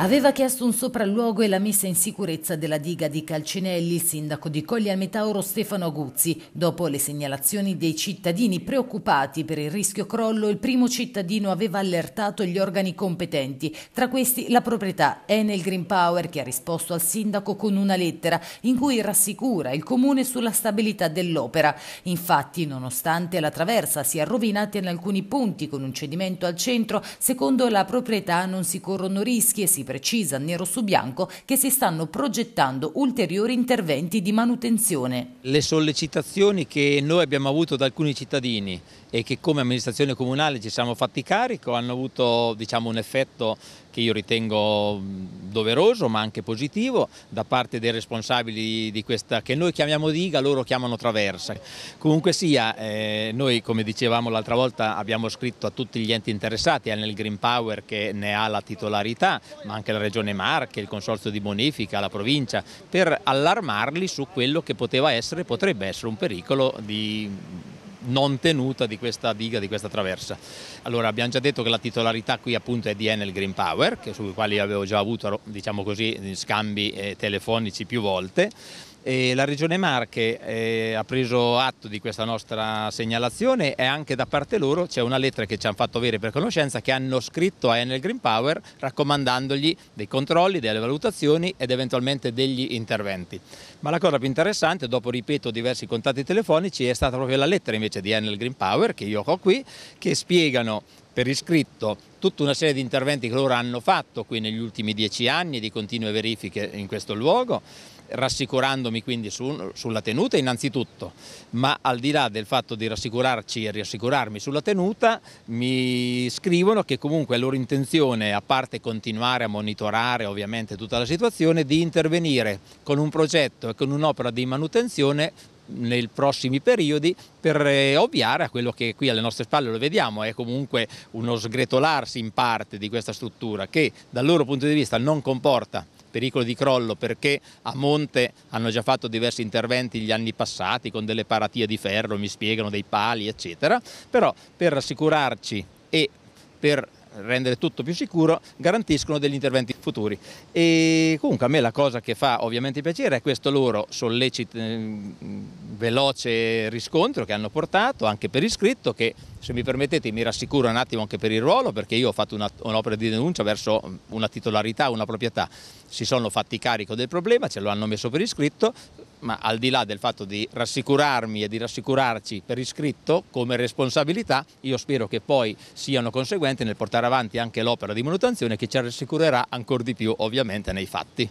Aveva chiesto un sopralluogo e la messa in sicurezza della diga di Calcinelli il sindaco di Colli al Metauro Stefano Aguzzi. Dopo le segnalazioni dei cittadini preoccupati per il rischio crollo, il primo cittadino aveva allertato gli organi competenti, tra questi la proprietà Enel Green Power che ha risposto al sindaco con una lettera in cui rassicura il comune sulla stabilità dell'opera. Infatti, nonostante la traversa sia rovinata in alcuni punti con un cedimento al centro, secondo la proprietà non si corrono rischi e si precisa nero su bianco che si stanno progettando ulteriori interventi di manutenzione. Le sollecitazioni che noi abbiamo avuto da alcuni cittadini e che come amministrazione comunale ci siamo fatti carico hanno avuto diciamo, un effetto che io ritengo doveroso ma anche positivo da parte dei responsabili di questa che noi chiamiamo diga, loro chiamano traversa. Comunque sia, eh, noi come dicevamo l'altra volta abbiamo scritto a tutti gli enti interessati, è nel Green Power che ne ha la titolarità ma anche la Regione Marche, il Consorzio di Bonifica, la provincia, per allarmarli su quello che poteva essere, potrebbe essere un pericolo di non tenuta di questa diga, di questa traversa. Allora abbiamo già detto che la titolarità qui appunto è di Enel Green Power, sui quali avevo già avuto diciamo così, scambi eh, telefonici più volte. E la Regione Marche eh, ha preso atto di questa nostra segnalazione e anche da parte loro c'è una lettera che ci hanno fatto avere per conoscenza che hanno scritto a Enel Green Power raccomandandogli dei controlli, delle valutazioni ed eventualmente degli interventi. Ma la cosa più interessante, dopo ripeto diversi contatti telefonici, è stata proprio la lettera invece di Enel Green Power che io ho qui, che spiegano per iscritto tutta una serie di interventi che loro hanno fatto qui negli ultimi dieci anni di continue verifiche in questo luogo rassicurandomi quindi su, sulla tenuta innanzitutto, ma al di là del fatto di rassicurarci e rassicurarmi sulla tenuta, mi scrivono che comunque è loro intenzione, a parte continuare a monitorare ovviamente tutta la situazione, di intervenire con un progetto e con un'opera di manutenzione nei prossimi periodi per eh, ovviare a quello che qui alle nostre spalle lo vediamo, è comunque uno sgretolarsi in parte di questa struttura che dal loro punto di vista non comporta pericolo di crollo perché a monte hanno già fatto diversi interventi gli anni passati con delle paratie di ferro, mi spiegano, dei pali eccetera, però per assicurarci e per rendere tutto più sicuro, garantiscono degli interventi futuri. E comunque a me la cosa che fa ovviamente piacere è questo loro sollecito, eh, veloce riscontro che hanno portato anche per iscritto che se mi permettete mi rassicuro un attimo anche per il ruolo perché io ho fatto un'opera un di denuncia verso una titolarità, una proprietà, si sono fatti carico del problema, ce lo hanno messo per iscritto, ma al di là del fatto di rassicurarmi e di rassicurarci per iscritto come responsabilità, io spero che poi siano conseguenti nel portare avanti anche l'opera di manutenzione che ci rassicurerà ancora di più ovviamente nei fatti.